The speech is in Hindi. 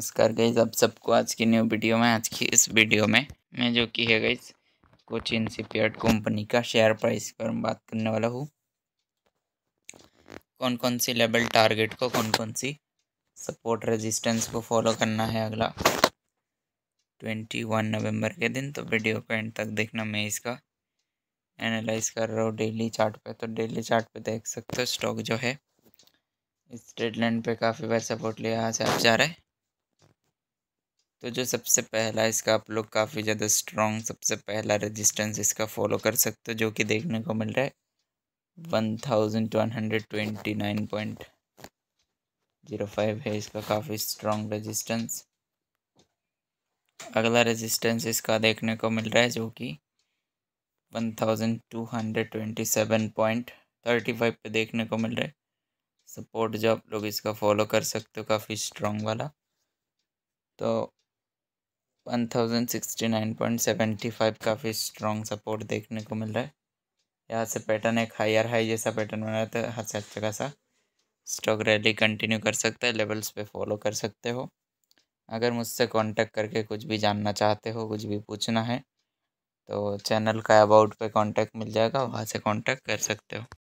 नमस्कार गईज आप सबको आज की न्यू वीडियो में आज की इस वीडियो में मैं जो की है गईज कुछ इंसिपियड कंपनी का शेयर प्राइस पर बात करने वाला हूँ कौन कौन सी लेवल टारगेट को कौन कौन सी सपोर्ट रेजिस्टेंस को फॉलो करना है अगला ट्वेंटी वन नवम्बर के दिन तो वीडियो को एंड तक देखना मैं इसका एनालाइज कर रहा हूँ डेली चार्ट पे तो डेली चार्ट पे देख सकते हो स्टॉक जो है इस लाइन पे काफ़ी बार सपोर्ट लिया यहाँ से आप जा रहे हैं तो जो सबसे पहला इसका आप लोग काफ़ी ज़्यादा स्ट्रॉन्ग सबसे पहला रेजिस्टेंस इसका फॉलो कर सकते हो जो कि देखने को मिल रहा है one thousand one hundred twenty nine point zero five है इसका काफ़ी स्ट्रॉन्ग रेजिस्टेंस अगला रेजिस्टेंस इसका देखने को मिल रहा है जो कि one thousand two hundred twenty seven point thirty five पर देखने को मिल रहा है सपोर्ट जो आप लोग इसका फॉलो कर सकते हो काफ़ी स्ट्रॉन्ग वाला तो 1069.75 काफ़ी स्ट्रॉन्ग सपोर्ट देखने को मिल रहा है यहाँ से पैटर्न एक हायर हाई जैसा पैटर्न बना रहा था हर से अच्छा खासा स्टॉक रैली कंटिन्यू कर सकते हैं लेवल्स पे फॉलो कर सकते हो अगर मुझसे कांटेक्ट करके कुछ भी जानना चाहते हो कुछ भी पूछना है तो चैनल का अबाउट पे कांटेक्ट मिल जाएगा वहाँ से कांटेक्ट कर सकते हो